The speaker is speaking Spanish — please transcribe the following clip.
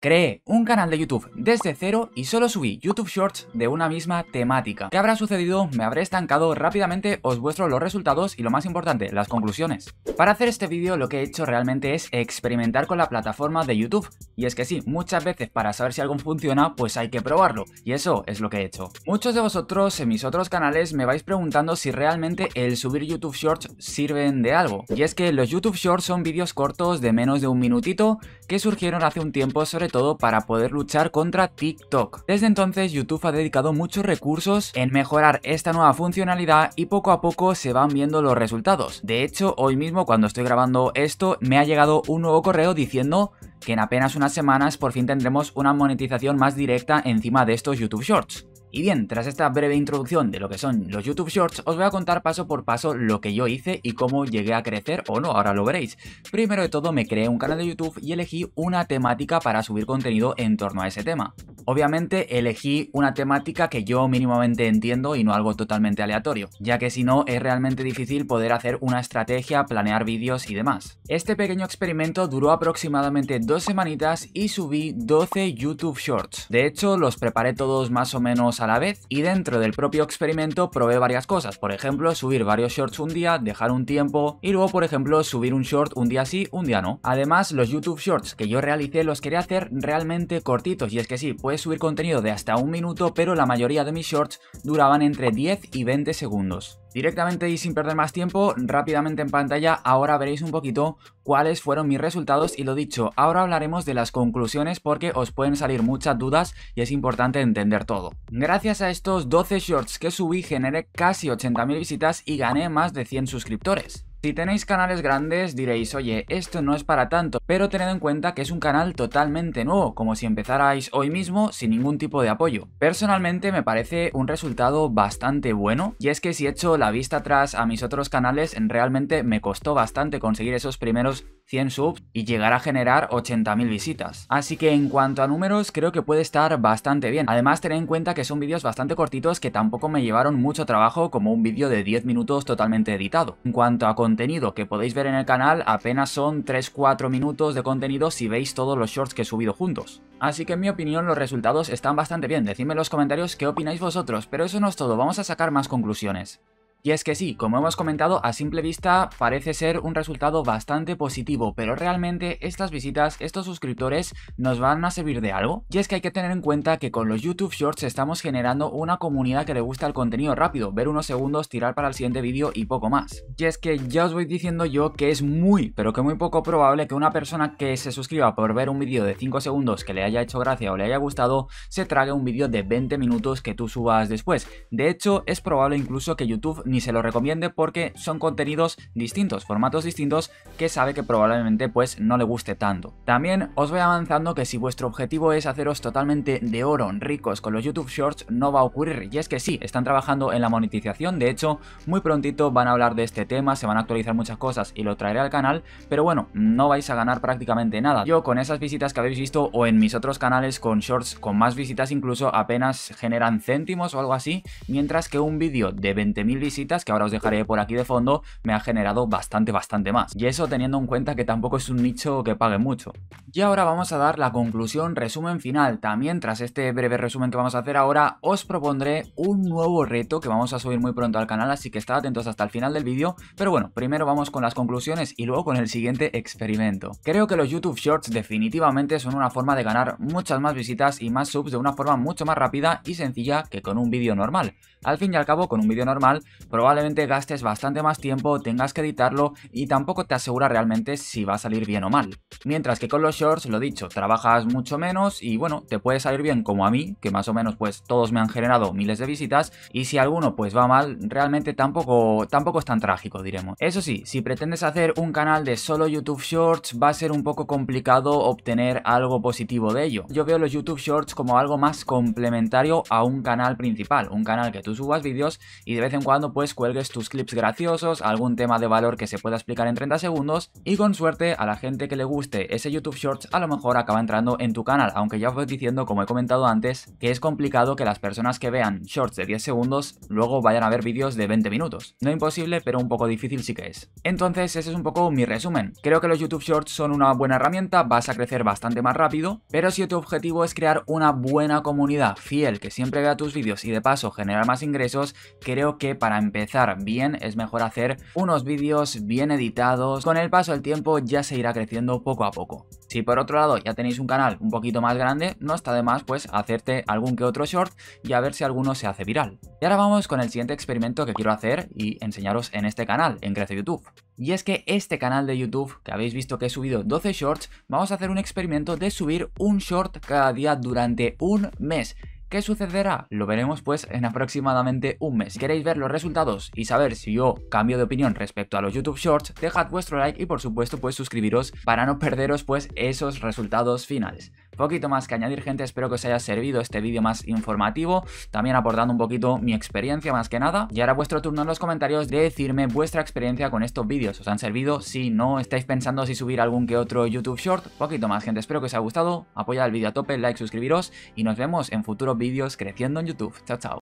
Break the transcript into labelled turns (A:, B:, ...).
A: Creé un canal de YouTube desde cero y solo subí YouTube Shorts de una misma temática. ¿Qué habrá sucedido? Me habré estancado rápidamente, os muestro los resultados y lo más importante, las conclusiones. Para hacer este vídeo lo que he hecho realmente es experimentar con la plataforma de YouTube. Y es que sí, muchas veces para saber si algo funciona pues hay que probarlo. Y eso es lo que he hecho. Muchos de vosotros en mis otros canales me vais preguntando si realmente el subir YouTube Shorts sirven de algo. Y es que los YouTube Shorts son vídeos cortos de menos de un minutito que surgieron hace un tiempo sobre todo para poder luchar contra TikTok. Desde entonces YouTube ha dedicado muchos recursos en mejorar esta nueva funcionalidad y poco a poco se van viendo los resultados. De hecho, hoy mismo cuando estoy grabando esto me ha llegado un nuevo correo diciendo que en apenas unas semanas por fin tendremos una monetización más directa encima de estos YouTube Shorts. Y bien, tras esta breve introducción de lo que son los YouTube Shorts, os voy a contar paso por paso lo que yo hice y cómo llegué a crecer o no, ahora lo veréis. Primero de todo me creé un canal de YouTube y elegí una temática para subir contenido en torno a ese tema. Obviamente elegí una temática que yo mínimamente entiendo y no algo totalmente aleatorio, ya que si no es realmente difícil poder hacer una estrategia, planear vídeos y demás. Este pequeño experimento duró aproximadamente dos semanitas y subí 12 YouTube Shorts. De hecho, los preparé todos más o menos a la vez y dentro del propio experimento probé varias cosas, por ejemplo, subir varios shorts un día, dejar un tiempo y luego, por ejemplo, subir un short un día sí, un día no. Además, los YouTube Shorts que yo realicé los quería hacer realmente cortitos y es que sí, pues subir contenido de hasta un minuto, pero la mayoría de mis shorts duraban entre 10 y 20 segundos. Directamente y sin perder más tiempo, rápidamente en pantalla ahora veréis un poquito cuáles fueron mis resultados y lo dicho, ahora hablaremos de las conclusiones porque os pueden salir muchas dudas y es importante entender todo. Gracias a estos 12 shorts que subí generé casi 80.000 visitas y gané más de 100 suscriptores. Si tenéis canales grandes diréis, oye, esto no es para tanto, pero tened en cuenta que es un canal totalmente nuevo, como si empezarais hoy mismo sin ningún tipo de apoyo. Personalmente me parece un resultado bastante bueno, y es que si echo la vista atrás a mis otros canales, realmente me costó bastante conseguir esos primeros 100 subs y llegar a generar 80.000 visitas. Así que en cuanto a números creo que puede estar bastante bien. Además tened en cuenta que son vídeos bastante cortitos que tampoco me llevaron mucho trabajo como un vídeo de 10 minutos totalmente editado. En cuanto a contenido que podéis ver en el canal apenas son 3-4 minutos de contenido si veis todos los shorts que he subido juntos. Así que en mi opinión los resultados están bastante bien, decidme en los comentarios qué opináis vosotros, pero eso no es todo, vamos a sacar más conclusiones. Y es que sí, como hemos comentado, a simple vista parece ser un resultado bastante positivo, pero realmente estas visitas, estos suscriptores, nos van a servir de algo. Y es que hay que tener en cuenta que con los YouTube Shorts estamos generando una comunidad que le gusta el contenido rápido, ver unos segundos, tirar para el siguiente vídeo y poco más. Y es que ya os voy diciendo yo que es muy, pero que muy poco probable que una persona que se suscriba por ver un vídeo de 5 segundos que le haya hecho gracia o le haya gustado, se trague un vídeo de 20 minutos que tú subas después. De hecho, es probable incluso que YouTube ni se lo recomiende porque son contenidos distintos, formatos distintos que sabe que probablemente pues no le guste tanto. También os voy avanzando que si vuestro objetivo es haceros totalmente de oro, ricos con los YouTube Shorts, no va a ocurrir. Y es que sí, están trabajando en la monetización, de hecho, muy prontito van a hablar de este tema, se van a actualizar muchas cosas y lo traeré al canal, pero bueno, no vais a ganar prácticamente nada. Yo con esas visitas que habéis visto o en mis otros canales con Shorts con más visitas incluso apenas generan céntimos o algo así, mientras que un vídeo de 20.000 visitas que ahora os dejaré por aquí de fondo, me ha generado bastante, bastante más. Y eso teniendo en cuenta que tampoco es un nicho que pague mucho. Y ahora vamos a dar la conclusión, resumen final. También tras este breve resumen que vamos a hacer ahora, os propondré un nuevo reto que vamos a subir muy pronto al canal, así que estad atentos hasta el final del vídeo. Pero bueno, primero vamos con las conclusiones y luego con el siguiente experimento. Creo que los YouTube Shorts definitivamente son una forma de ganar muchas más visitas y más subs de una forma mucho más rápida y sencilla que con un vídeo normal. Al fin y al cabo, con un vídeo normal probablemente gastes bastante más tiempo, tengas que editarlo y tampoco te asegura realmente si va a salir bien o mal. Mientras que con los shorts, lo dicho, trabajas mucho menos y bueno, te puede salir bien como a mí, que más o menos pues todos me han generado miles de visitas y si alguno pues va mal, realmente tampoco, tampoco es tan trágico, diremos. Eso sí, si pretendes hacer un canal de solo YouTube Shorts, va a ser un poco complicado obtener algo positivo de ello. Yo veo los YouTube Shorts como algo más complementario a un canal principal, un canal que tú subas vídeos y de vez en cuando pues cuelgues tus clips graciosos, algún tema de valor que se pueda explicar en 30 segundos y con suerte a la gente que le guste ese YouTube Shorts a lo mejor acaba entrando en tu canal, aunque ya os voy diciendo como he comentado antes que es complicado que las personas que vean Shorts de 10 segundos luego vayan a ver vídeos de 20 minutos. No imposible, pero un poco difícil sí que es. Entonces ese es un poco mi resumen. Creo que los YouTube Shorts son una buena herramienta, vas a crecer bastante más rápido, pero si tu objetivo es crear una buena comunidad fiel que siempre vea tus vídeos y de paso generar más ingresos, creo que para empezar bien es mejor hacer unos vídeos bien editados, con el paso del tiempo ya se irá creciendo poco a poco. Si por otro lado ya tenéis un canal un poquito más grande, no está de más pues hacerte algún que otro short y a ver si alguno se hace viral. Y ahora vamos con el siguiente experimento que quiero hacer y enseñaros en este canal, en Crece YouTube. Y es que este canal de YouTube, que habéis visto que he subido 12 shorts, vamos a hacer un experimento de subir un short cada día durante un mes. ¿Qué sucederá? Lo veremos pues en aproximadamente un mes. queréis ver los resultados y saber si yo cambio de opinión respecto a los YouTube Shorts, dejad vuestro like y por supuesto pues suscribiros para no perderos pues esos resultados finales. Poquito más que añadir, gente, espero que os haya servido este vídeo más informativo, también aportando un poquito mi experiencia más que nada. Y ahora vuestro turno en los comentarios de decirme vuestra experiencia con estos vídeos. ¿Os han servido? Si no, estáis pensando si subir algún que otro YouTube Short. Poquito más, gente, espero que os haya gustado. Apoyad el vídeo a tope, like, suscribiros y nos vemos en futuros vídeos creciendo en YouTube. Chao, chao.